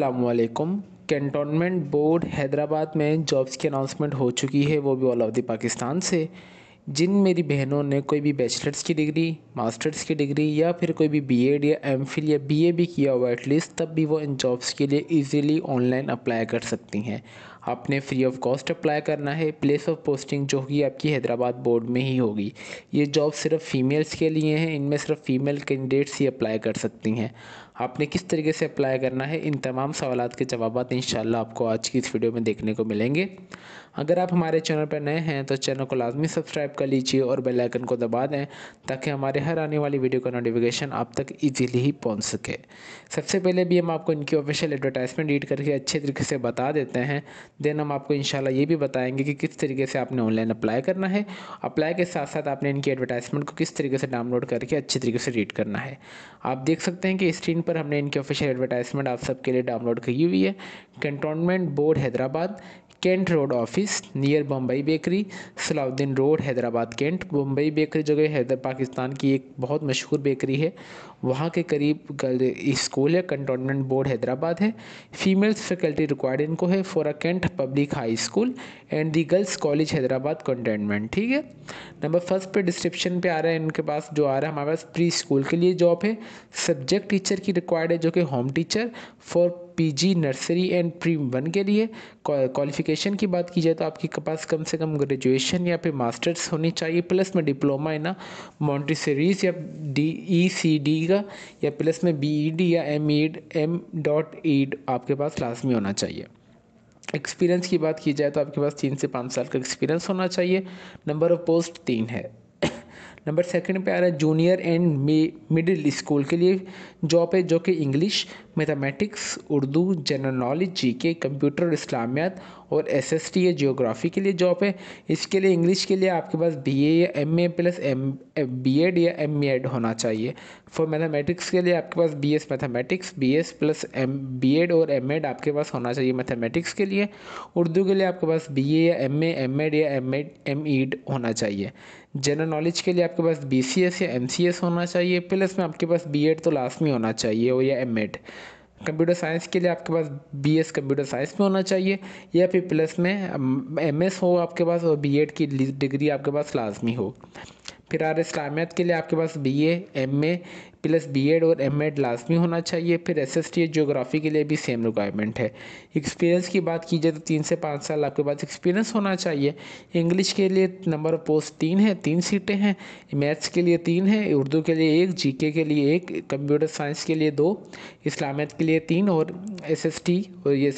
असलकम cantonment board Hyderabad में jobs की अनाउंसमेंट हो चुकी है वो भी ऑल ऑफ द पाकिस्तान से जिन मेरी बहनों ने कोई भी बैचलर्स की डिग्री मास्टर्स की डिग्री या फिर कोई भी बीएड या एमफिल या बीए भी किया हुआ एटलीस्ट तब भी वो इन जॉब्स के लिए इजीली ऑनलाइन अप्लाई कर सकती हैं आपने फ्री ऑफ कॉस्ट अप्लाई करना है प्लेस ऑफ पोस्टिंग जो होगी आपकी हैदराबाद बोर्ड में ही होगी ये जॉब सिर्फ फीमेल्स के लिए हैं इनमें सिर्फ फीमेल कैंडिडेट्स ही अप्लाई कर सकती हैं आपने किस तरीके से अप्लाई करना है इन तमाम सवाल के जवाब इन आपको आज की इस वीडियो में देखने को मिलेंगे अगर आप हमारे चैनल पर नए हैं तो चैनल को लाजमी सब्सक्राइब कर लीजिए और बेल आइकन को दबा दें ताकि हमारे हर आने वाली वीडियो का नोटिफिकेशन आप तक इजीली ही पहुंच सके सबसे पहले भी हम आपको इनकी ऑफिशियल एडवर्टाइजमेंट रीड करके अच्छे तरीके से बता देते हैं देन हम आपको इन ये भी बताएंगे कि किस तरीके से आपने ऑनलाइन अप्लाई करना है अप्लाई के साथ साथ आपने इनकी एडवर्टाइजमेंट को किस तरीके से डाउनलोड करके अच्छे तरीके से रीड करना है आप देख सकते हैं कि स्क्रीन पर हमने इनकी ऑफिशियल एडवर्टाइजमेंट आप सबके लिए डाउनलोड की हुई है cantonment board Hyderabad cantt road office near Bombay bakery Salahuddin road Hyderabad cantt Bombay bakery जो है पाकिस्तान की एक बहुत मशहूर बेकरी है वहाँ के करीब स्कूल है कंटोनमेंट बोर्ड हैदराबाद है फीमेल्स फैकल्टी रिक्वायर्ड इनको है for a cantt public high school and the girls college Hyderabad cantonment ठीक है नंबर फर्स्ट पे डिस्क्रिप्शन पे आ रहा है इनके पास जो आ रहा है हमारे पास प्री स्कूल के लिए जॉब है सब्जेक्ट टीचर की रिक्वायर्ड है जो कि home teacher for PG nursery and pre one के लिए क्वालिफिकेशन की बात की जाए तो आपके पास कम से कम ग्रेजुएशन या फिर मास्टर्स होनी चाहिए प्लस में डिप्लोमा मॉन्ट्री मॉन्टिसरीज या डी ई सी डी का या प्लस में बी ई डी या M Ed M dot Ed आपके पास लाजमी होना चाहिए एक्सपीरियंस की बात की जाए तो आपके पास तीन से पाँच साल का एक्सपीरियंस होना चाहिए नंबर ऑफ पोस्ट तीन है नंबर सेकंड पे आ रहा है जूनियर एंड मिडिल स्कूल के लिए जॉब है जो कि English mathematics Urdu general knowledge G K computer इस्लामियात और एस एस टी है जियोग्राफी के लिए जॉब है इसके लिए इंग्लिश के लिए आपके पास बी ए या M A plus M B Ed या एम एड होना चाहिए फॉर मैथमेटिक्स के लिए आपके पास B S mathematics B S plus M B Ed और एम एड आपके पास होना चाहिए मैथमेटिक्स के लिए उर्दू के लिए आपके पास बी ए या एम ए एम एड या एम एड एम ईड होना चाहिए जनरल नॉलेज के लिए आपके पास बी सी एस या एम सी एस होना चाहिए प्लस में आपके पास बी एड तो लास्ट में होना चाहिए और या एम एड कंप्यूटर साइंस के लिए आपके पास बी एस कंप्यूटर साइंस में होना चाहिए या फिर प्लस में एम एस हो आपके पास और बी एड की डिग्री आपके पास लाजमी हो फिर आर इस्लामियत के लिए आपके पास B A M A plus B Ed और एमएड लाजमी होना चाहिए फिर एस एस टी जियोग्राफी के लिए भी सेम रिक्वायरमेंट है एक्सपीरियंस की बात की जाए तो तीन से पाँच साल आपके पास एक्सपीरियंस होना चाहिए इंग्लिश के लिए नंबर ऑफ पोस्ट तीन है तीन सीटें हैं मैथ्स के लिए तीन है उर्दू के लिए एक जी के लिए एक कंप्यूटर साइंस के लिए दो इस्लामियत के लिए तीन और एस एस टी और ये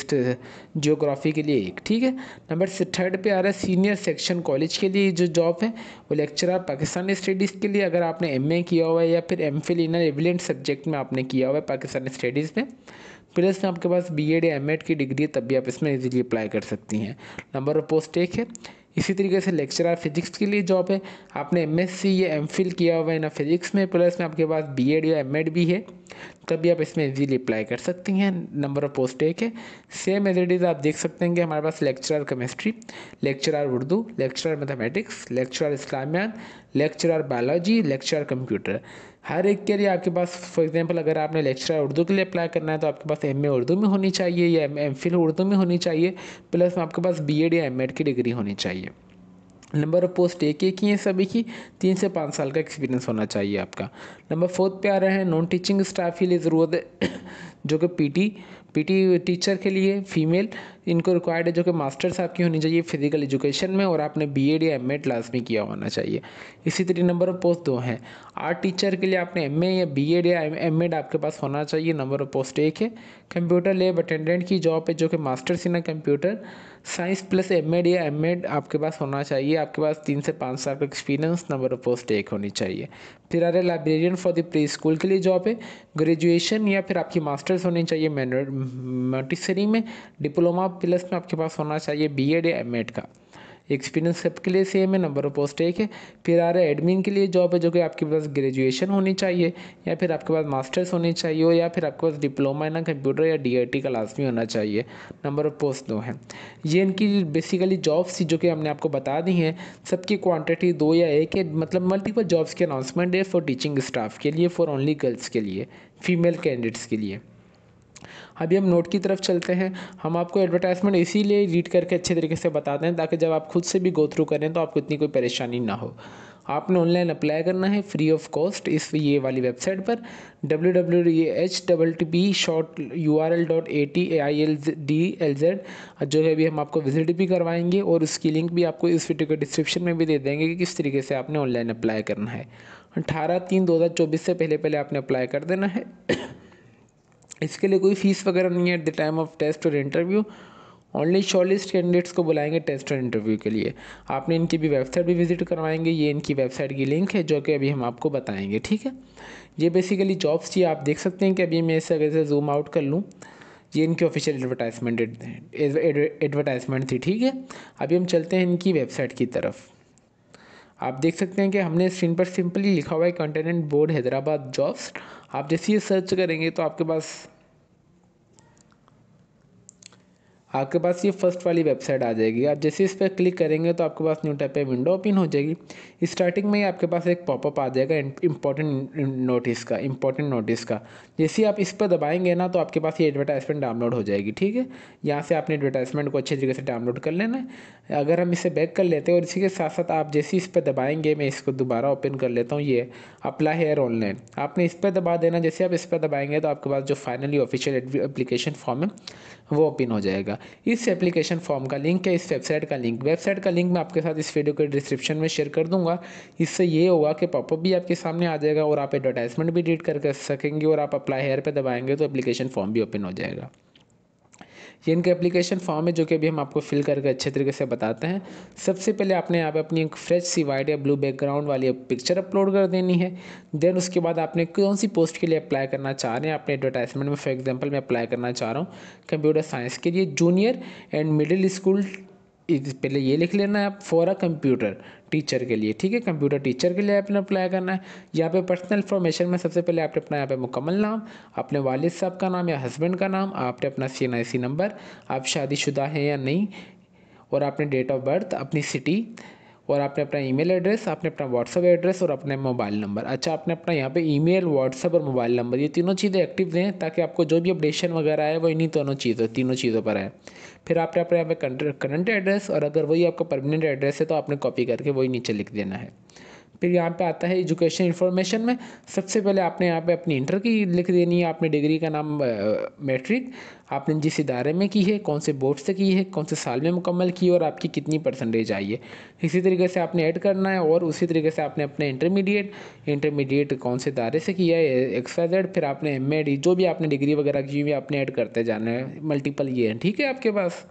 जियोग्राफी के लिए एक ठीक है नंबर थर्ड पे आ रहा है सीनियर सेक्शन कॉलेज के लिए जो जॉब है वो लेक्चरर पाकिस्तानी स्टडीज़ के लिए अगर आपने एम किया हुआ है या फिर एम फिल इन अपना रेविलेंट सब्जेक्ट में आपने किया हुआ है पाकिस्तान स्टडीज़ में प्लस में आपके पास बी एड या एम की डिग्री है तब भी आप इसमें इजीली अप्लाई कर सकती हैं नंबर ऑफ पोस्ट एक है इसी तरीके से लेक्चरर फिजिक्स के लिए जॉब है आपने एम या एम किया हुआ है ना फिजिक्स में प्लस में आपके पास बी या एम भी है तब भी आप इसमें इजीली अप्लाई कर सकती हैं नंबर ऑफ पोस्ट एक है सेम एज इट इज़ आप देख सकते हैं कि हमारे पास lecturer chemistry lecturer Urdu lecturer mathematics lecturer इस्लामिया लेक्चरर बायोलॉजी लेक्चरर कंप्यूटर हर एक के लिए आपके पास फॉर एग्जांपल अगर आपने लेक्चरर उर्दू के लिए अप्लाई करना है तो आपके पास एम उर्दू में होनी चाहिए या एम फिल उर्दू में होनी चाहिए प्लस आपके पास बी या एम की डिग्री होनी चाहिए नंबर ऑफ पोस्ट एक एक ही है सभी की तीन से पाँच साल का एक्सपीरियंस होना चाहिए आपका नंबर फोर्थ पे आ रहे है नॉन टीचिंग स्टाफ के लिए ज़रूरत है जो कि पीटी पीटी टीचर के लिए फीमेल इनको रिक्वायर्ड है जो कि मास्टर्स आपकी होनी चाहिए फिजिकल एजुकेशन में और आपने बी एड या एम एड लाजमी किया होना चाहिए इसी तरह नंबर ऑफ पोस्ट दो हैं आर्ट टीचर के लिए आपने एम ए या बी एड या एम एड आपके पास होना चाहिए नंबर ऑफ पोस्ट एक है कंप्यूटर लेब अटेंडेंट की जॉब है जो कि masters in computer science plus M Ed या एम एड आपके पास होना चाहिए आपके पास तीन से पाँच साल का एक्सपीरियंस नंबर ऑफ पोस्ट एक होनी चाहिए फिर आ रहे librarian for the pre school के लिए जॉब है ग्रेजुएशन या फिर आपकी मास्टर्स होनी चाहिए मैंटिसरी में डिप्लोमा प्लस में आपके पास होना चाहिए बी एड या एम एड का एक्सपीरियंस सबके लिए सेम है नंबर ऑफ पोस्ट एक है फिर आ रहा है एडमिन के लिए जॉब है जो कि आपके पास ग्रेजुएशन होनी चाहिए या फिर आपके पास मास्टर्स होनी चाहिए या फिर आपके पास डिप्लोमा है ना कंप्यूटर या डी का लाजमी होना चाहिए नंबर ऑफ पोस्ट दो हैं ये इनकी बेसिकली जॉब्स जो कि हमने आपको बता दी हैं सबकी क्वान्टिटी दो या एक है मतलब मल्टीपल जॉब्स की अनाउंसमेंट है फॉर टीचिंग स्टाफ के लिए फॉर ओनली गर्ल्स के लिए फीमेल कैंडिडेट्स के लिए अभी हम नोट की तरफ चलते हैं हम आपको एडवर्टाइजमेंट इसीलिए रीड करके अच्छे तरीके से बताते हैं ताकि जब आप खुद से भी गो थ्रू करें तो आपको इतनी कोई परेशानी ना हो आपने ऑनलाइन अप्लाई करना है फ्री ऑफ कॉस्ट इस ये वाली वेबसाइट पर W W H double T B short U R L dot A T A I L D L Z जो है अभी हम आपको विजिट भी करवाएंगे और उसकी लिंक भी आपको इस वीडियो के डिस्क्रिप्शन में भी दे देंगे कि किस तरीके से आपने ऑनलाइन अप्लाई करना है अठारह तीन दो हज़ार चौबीस से पहले पहले आपने अप्लाई कर देना है इसके लिए कोई फीस वगैरह नहीं है at the time of test और इंटरव्यू ओनली शॉर्टलिस्ट कैंडिडेट्स को बुलाएंगे टेस्ट और इंटरव्यू के लिए आपने इनकी भी वेबसाइट भी विजिट करवाएंगे ये इनकी वेबसाइट की लिंक है जो कि अभी हम आपको बताएंगे ठीक है ये बेसिकली जॉब्स ये आप देख सकते हैं कि अभी मैं इसे अगर से जूम आउट कर लूँ ये इनकी ऑफिशियल एडवर्टाइजमेंट एडवर्टाइजमेंट थी ठीक है अभी हम चलते हैं इनकी वेबसाइट की तरफ आप देख सकते हैं कि हमने स्क्रीन पर सिंपली लिखा हुआ है कंटेनेंट बोर्ड हैदराबाद जॉब्स आप जैसे ये सर्च करेंगे तो आपके पास आपके पास ये फर्स्ट वाली वेबसाइट आ जाएगी आप जैसे इस पर क्लिक करेंगे तो आपके पास न्यू टैप विंडो ओपन हो जाएगी स्टार्टिंग में ही आपके पास एक पॉपअप आ जाएगा इंपॉर्टेंट नोटिस का इंपॉर्टेंट नोटिस का जैसे आप इस पर दबाएंगे ना तो आपके पास ये एडवर्टाइजमेंट डाउनलोड हो जाएगी ठीक है यहाँ से आपने एडवर्टाइजमेंट को अच्छे तरीके से डाउनलोड कर लेना है अगर हम इसे बैक कर लेते हैं और इसी के साथ साथ आप जैसे इस पर दबाएंगे मैं इसको दोबारा ओपन कर लेता हूँ ये अप्लाई हेयर ऑनलाइन आपने इस पर दबा देना जैसे आप इस पर दबाएंगे तो आपके पास जो फाइनली ऑफिशियल एप्लीकेशन फॉर्म है वो ओपन हो जाएगा इस एप्लीकेशन फॉर्म का लिंक है इस वेबसाइट का लिंक वेबसाइट का लिंक मैं आपके साथ इस वीडियो के डिस्क्रिप्शन में शेयर कर दूंगा इससे ये होगा कि पॉपअप भी आपके सामने आ जाएगा और आप एडवर्टाइजमेंट भी डिलीट कर सकेंगे और आप अप्लाई हेयर पर दबाएंगे तो एप्लीकेशन फॉर्म भी ओपन हो जाएगा ये इनके एप्लीकेशन फॉर्म है जो कि अभी हम आपको फिल करके अच्छे तरीके से बताते हैं सबसे पहले आपने यहाँ पे अपनी एक फ्रेश सी वाइट या ब्लू बैकग्राउंड वाली पिक्चर अपलोड कर देनी है देन उसके बाद आपने कौन सी पोस्ट के लिए अप्लाई करना चाह रहे हैं अपने एडवर्टाइजमेंट में फॉर एग्जाम्पल मैं अप्लाई करना चाह रहा हूँ कंप्यूटर साइंस के लिए जूनियर एंड मिडिल स्कूल पहले ये लिख लेना है आप फॉर अ कंप्यूटर टीचर के लिए ठीक है कंप्यूटर टीचर के लिए आपने अप्लाई करना है यहाँ पे पर्सनल इन्फॉर्मेशन में सबसे पहले आपने अपना यहाँ पे मुकम्मल नाम अपने वालिद साहब का नाम या हस्बैंड का नाम आपने अपना सी एन आई सी नंबर आप शादीशुदा हैं या नहीं और आपने डेट ऑफ बर्थ अपनी सिटी और आपने अपना ईमेल एड्रेस आपने अपना व्हाट्सअप एड्रेस और अपने मोबाइल नंबर अच्छा आपने अपना यहाँ पे ईमेल व्हाट्सअप और मोबाइल नंबर ये तीनों चीज़ें एक्टिव दें ताकि आपको जो भी अपडेशन वगैरह आए वो इन्हीं दोनों चीज़ों तीनों चीज़ों पर आए फिर आपने अपने यहाँ पे करंट एड्रेस और अगर वही आपका परमानेंट एड्रेस है तो आपने कॉपी करके वही नीचे लिख देना है फिर यहाँ पे आता है एजुकेशन इन्फॉर्मेशन में सबसे पहले आपने यहाँ पे अपनी इंटर की लिख देनी है आपने डिग्री का नाम मैट्रिक आपने जिस इदारे में की है कौन से बोर्ड से की है कौन से साल में मुकम्मल की और आपकी कितनी परसेंटेज आई है इसी तरीके से आपने ऐड करना है और उसी तरीके से आपने अपने इंटरमीडिएट इंटरमीडिएट कौन से इदारे से किया है एक्स्ट्रा फिर आपने एम जो भी आपने डिग्री वगैरह की हुई आपने ऐड करते जाना है मल्टीपल ये हैं ठीक है आपके पास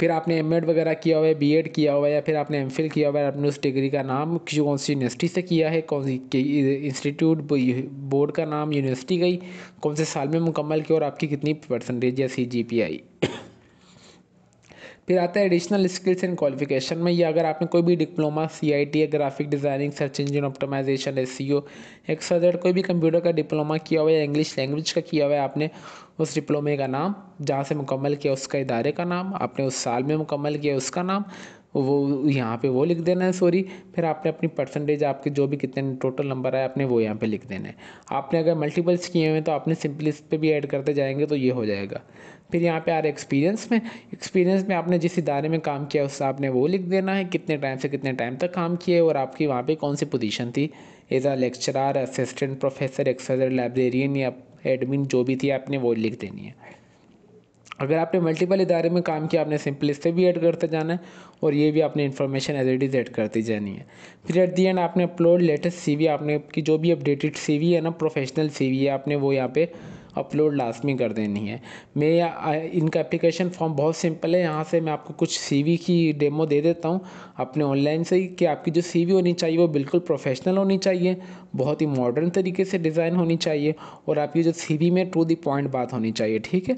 फिर आपने एम वगैरह किया हुआ है बी किया हुआ है या फिर आपने एम किया हुआ है आपने उस डिग्री का नाम कौन सी यूनिवर्सिटी से किया है कौन सी इंस्टीट्यूट बोर्ड का नाम यूनिवर्सिटी गई कौन से साल में मुकम्मल किया और आपकी कितनी परसेंटेज या सी जी पी आई फिर आता है एडिशनल स्किल्स एंड क्वालिफिकेशन में ये अगर आपने कोई भी डिप्लोमा सी आई टी या graphic designing search engine optimization S C O एक्सर कोई भी कंप्यूटर का डिप्लोमा किया हुआ है इंग्लिश लैंग्वेज का किया हुआ है आपने उस डिप्लोमे का नाम जहाँ से मुकम्मल किया उसका इदारे का नाम आपने उस साल में मुकम्मल किया उसका नाम वो यहाँ पे वो लिख देना है सॉरी फिर आपने अपनी परसेंटेज आपके जो भी कितने टोटल नंबर आए आपने वो यहाँ पे लिख देना है आपने अगर मल्टीपल्स किए हुए हैं तो आपने सिंपली इस पर भी ऐड करते जाएंगे तो ये हो जाएगा फिर यहाँ पे आ रहा एक्सपीरियंस में एक्सपीरियंस में आपने जिस इदारे में काम किया उससे आपने वो लिख देना है कितने टाइम से कितने टाइम तक काम किए और आपकी वहाँ पर कौन सी पोजीशन थी as a lecturer assistant professor एक्सर लाइब्रेरियन या एडमिन जो भी थी आपने वो लिख देनी है अगर आपने मल्टीपल इदारे में काम किया आपने सिंपल इससे भी ऐड करते जाना है और ये भी आपने information as it is add करती जानी है फिर एट दी एंड आपने अपलोड लेटेस्ट सीवी आपने की जो भी अपडेटेड सीवी है ना प्रोफेशनल सीवी है आपने वो यहाँ पे अपलोड लास्ट में कर देनी है मैं इनका एप्लीकेशन फॉर्म बहुत सिंपल है यहाँ से मैं आपको कुछ सीवी की डेमो दे देता हूँ अपने ऑनलाइन से ही कि आपकी जो सीवी होनी चाहिए वो बिल्कुल प्रोफेशनल होनी चाहिए बहुत ही मॉडर्न तरीके से डिज़ाइन होनी चाहिए और आपकी जो सी में टू दी पॉइंट बात होनी चाहिए ठीक है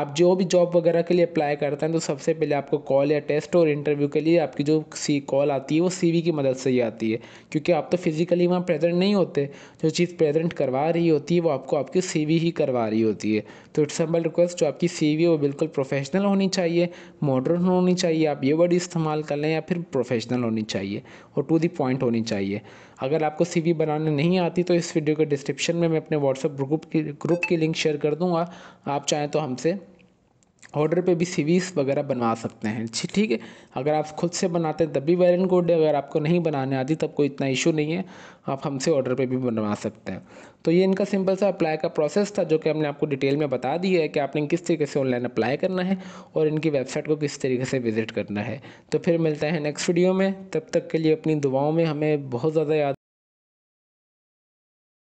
आप जो भी जॉब वगैरह के लिए अप्लाई करते हैं तो सबसे पहले आपको कॉल या टेस्ट और इंटरव्यू के लिए आपकी जो सी कॉल आती है वो सी की मदद से ही आती है क्योंकि आप तो फिज़िकली वहाँ प्रेजेंट नहीं होते जो चीज़ प्रेजेंट करवा रही होती है वो आपको आपकी सी ही करवा रही होती है तो इट्स सिंपल रिक्वेस्ट जो आपकी सी वो बिल्कुल प्रोफेशनल होनी चाहिए मॉडर्न होनी चाहिए आप ये वर्ड इस्तेमाल कर लें या फिर प्रोफेशनल होनी चाहिए और टू दी पॉइंट होनी चाहिए अगर आपको सी बनाने नहीं आती तो इस वीडियो के डिस्क्रिप्शन में मैं अपने व्हाट्सअप ग्रुप की ग्रुप की लिंक शेयर कर दूंगा आप चाहें तो हमसे ऑर्डर पे भी सीवीज वगैरह बनवा सकते हैं ठीक है अगर आप खुद से बनाते हैं तब भी वेरियंट कोड है अगर आपको नहीं बनाने आती तब कोई इतना इशू नहीं है आप हमसे ऑर्डर पे भी बनवा सकते हैं तो ये इनका सिंपल सा अप्लाई का प्रोसेस था जो कि हमने आपको डिटेल में बता दिया है कि आपने किस तरीके से ऑनलाइन अप्लाई करना है और इनकी वेबसाइट को किस तरीके से विजिट करना है तो फिर मिलता है नेक्स्ट वीडियो में तब तक के लिए अपनी दुआओं में हमें बहुत ज़्यादा याद